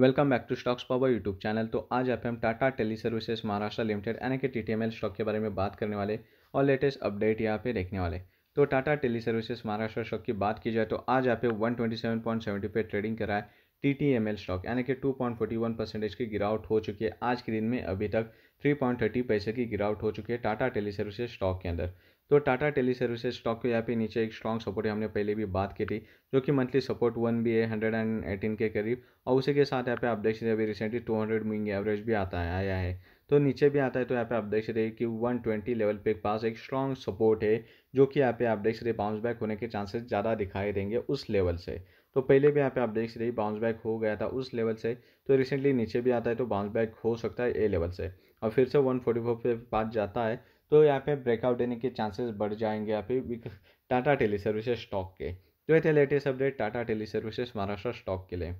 welcome back to stocks power YouTube channel तो आज आप हम Tata tele services Maharashtra limited यानी कि टी स्टॉक के बारे में बात करने वाले और लेटेस्ट अपडेट यहाँ पे देखने वाले तो Tata tele services Maharashtra stock की बात की जाए तो आज आप वन ट्वेंटी पे ट्रेडिंग करा है T T M L stock यानी कि टू परसेंटेज की गिरावट हो चुकी है आज के दिन में अभी तक थर्टी पैसे की गिरावट हो चुकी है टाटा टेली सर्विसेज स्टॉक के अंदर तो टाटा टेली सर्विसेज स्टॉक के यहाँ पे नीचे एक स्ट्रॉन्ग सपोर्ट हमने पहले भी बात की थी जो कि मंथली सपोर्ट वन भी है हंड्रेड एंड एटीन के करीब और उसी के साथ यहाँ पे आप देख सकते हैं अभी recently two hundred moving average भी आता है आया है तो नीचे भी आता है तो यहाँ पे आप देख रहे हैं कि 120 लेवल पे पास एक स्ट्रॉन्ग सपोर्ट है जो कि यहाँ पे आप देख रहे बाउंस बैक होने के चांसेस ज़्यादा दिखाई देंगे उस लेवल से तो पहले भी यहाँ पे आप देख रहे बाउंस बैक हो गया था उस लेवल से तो रिसेंटली नीचे भी आता है तो बाउंस बैक हो सकता है ए लेवल से और फिर से 144 पे पास जाता है तो यहाँ पे ब्रेकआउट देने के चांसेस बढ़ जाएंगे यहाँ पे टाटा टेली सर्विसेज स्टॉक के तो ये थे latest update Tata tele services Maharashtra stock के लिए